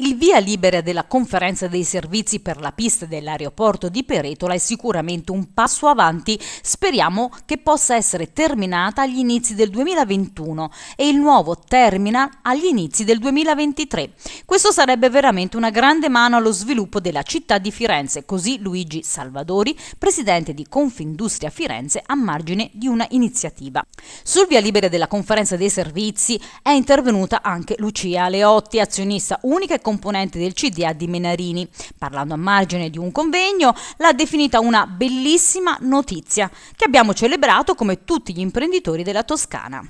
Il via libera della conferenza dei servizi per la pista dell'aeroporto di Peretola è sicuramente un passo avanti, speriamo che possa essere terminata agli inizi del 2021 e il nuovo terminal agli inizi del 2023. Questo sarebbe veramente una grande mano allo sviluppo della città di Firenze, così Luigi Salvadori, presidente di Confindustria Firenze, a margine di una iniziativa. Sul via libera della conferenza dei servizi è intervenuta anche Lucia Leotti, azionista unica e componente del CDA di Menarini. Parlando a margine di un convegno, l'ha definita una bellissima notizia che abbiamo celebrato come tutti gli imprenditori della Toscana.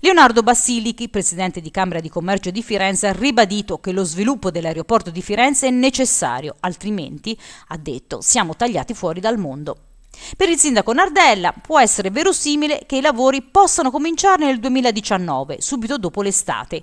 Leonardo Basilichi, presidente di Camera di Commercio di Firenze, ha ribadito che lo sviluppo dell'aeroporto di Firenze è necessario, altrimenti, ha detto, siamo tagliati fuori dal mondo. Per il sindaco Nardella può essere verosimile che i lavori possano cominciare nel 2019, subito dopo l'estate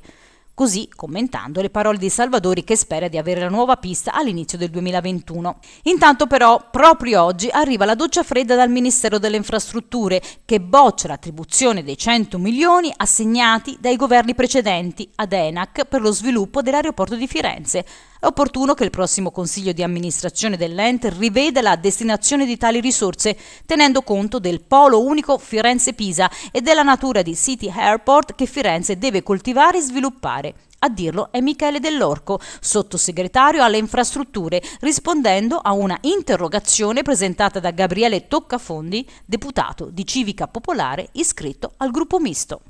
così commentando le parole di Salvadori che spera di avere la nuova pista all'inizio del 2021. Intanto però proprio oggi arriva la doccia fredda dal Ministero delle Infrastrutture che boccia l'attribuzione dei 100 milioni assegnati dai governi precedenti ad ENAC per lo sviluppo dell'aeroporto di Firenze opportuno che il prossimo Consiglio di amministrazione dell'ente riveda la destinazione di tali risorse, tenendo conto del polo unico Firenze-Pisa e della natura di City Airport che Firenze deve coltivare e sviluppare. A dirlo è Michele Dell'Orco, sottosegretario alle infrastrutture, rispondendo a una interrogazione presentata da Gabriele Toccafondi, deputato di Civica Popolare iscritto al gruppo misto.